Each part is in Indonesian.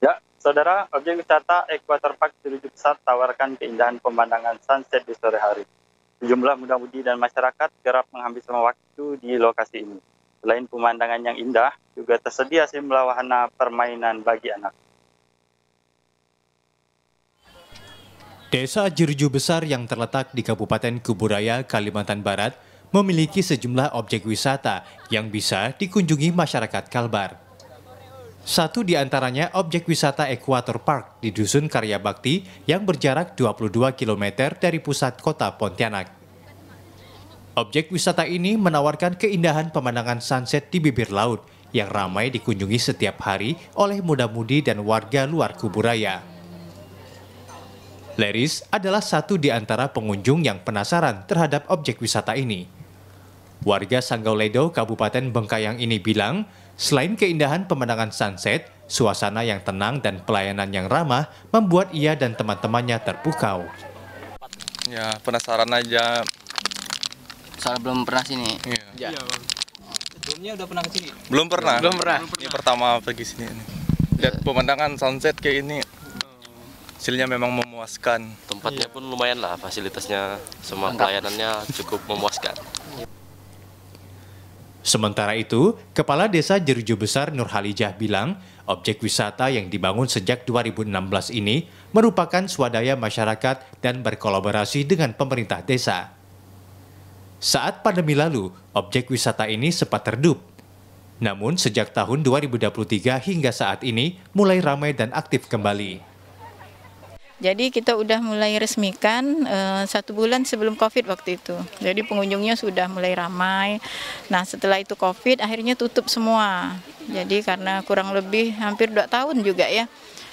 Ya, saudara, objek wisata Equator Park Jeruju Besar tawarkan keindahan pemandangan sunset di sore hari. Sejumlah muda-mudi dan masyarakat kerap menghabiskan waktu di lokasi ini. Selain pemandangan yang indah, juga tersedia sejumlah wahana permainan bagi anak. Desa Jeruju Besar yang terletak di Kabupaten Kuburaya, Kalimantan Barat, memiliki sejumlah objek wisata yang bisa dikunjungi masyarakat Kalbar. Satu di antaranya objek wisata Equator Park di Dusun Karya Bakti yang berjarak 22 km dari pusat kota Pontianak. Objek wisata ini menawarkan keindahan pemandangan sunset di bibir laut yang ramai dikunjungi setiap hari oleh muda-mudi dan warga luar Kuburaya. Leris adalah satu di antara pengunjung yang penasaran terhadap objek wisata ini. Warga Sanggauledo, Kabupaten Bengkayang ini bilang, selain keindahan pemandangan sunset, suasana yang tenang dan pelayanan yang ramah membuat ia dan teman-temannya terpukau. Ya, penasaran aja. Soalnya belum pernah sini. Iya. Ya. Iya, Sebelumnya udah pernah ke sini? Belum pernah. Belum pernah. Belum pernah. Ini pertama pergi sini. Lihat iya. pemandangan sunset kayak ini. Hasilnya memang memuaskan. Tempatnya iya. pun lumayan lah, fasilitasnya semua pelayanannya cukup memuaskan. Sementara itu, Kepala Desa Jeruju Besar Nurhalijah bilang, objek wisata yang dibangun sejak 2016 ini merupakan swadaya masyarakat dan berkolaborasi dengan pemerintah desa. Saat pandemi lalu, objek wisata ini sempat terdup. Namun sejak tahun 2023 hingga saat ini mulai ramai dan aktif kembali. Jadi kita udah mulai resmikan uh, satu bulan sebelum COVID waktu itu. Jadi pengunjungnya sudah mulai ramai. Nah setelah itu COVID akhirnya tutup semua. Jadi karena kurang lebih hampir dua tahun juga ya.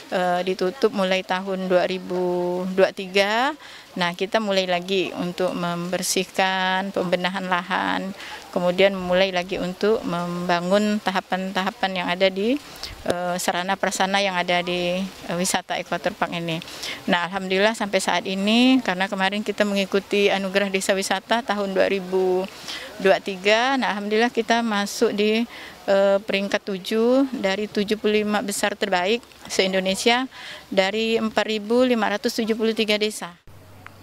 Uh, ditutup mulai tahun 2023. Nah, kita mulai lagi untuk membersihkan pembenahan lahan kemudian memulai lagi untuk membangun tahapan-tahapan yang ada di uh, sarana prasana yang ada di uh, wisata Ekuator Park ini. Nah, alhamdulillah sampai saat ini karena kemarin kita mengikuti anugerah desa wisata tahun 2023, nah alhamdulillah kita masuk di uh, peringkat 7 dari 75 besar terbaik se-Indonesia dari 4.573 desa.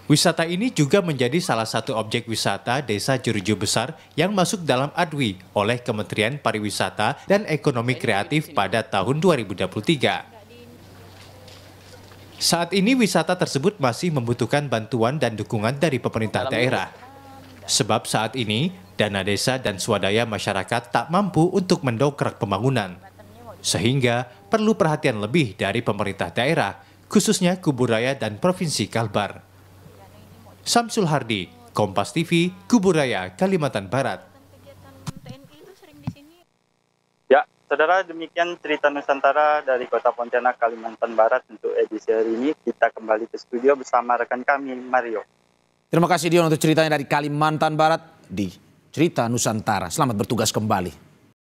Wisata ini juga menjadi salah satu objek wisata Desa Jeruju Besar yang masuk dalam ADWI oleh Kementerian Pariwisata dan Ekonomi Kreatif pada tahun 2023. Saat ini wisata tersebut masih membutuhkan bantuan dan dukungan dari pemerintah daerah. Sebab saat ini dana desa dan swadaya masyarakat tak mampu untuk mendongkrak pembangunan. Sehingga perlu perhatian lebih dari pemerintah daerah, khususnya Kuburaya dan Provinsi Kalbar. Samsul Hardi, Kompas TV, Kuburaya, Kalimantan Barat. Ya, saudara demikian cerita Nusantara dari Kota Pontianak, Kalimantan Barat untuk edisi hari ini. Kita kembali ke studio bersama rekan kami, Mario. Terima kasih Dion untuk ceritanya dari Kalimantan Barat di Cerita Nusantara. Selamat bertugas kembali.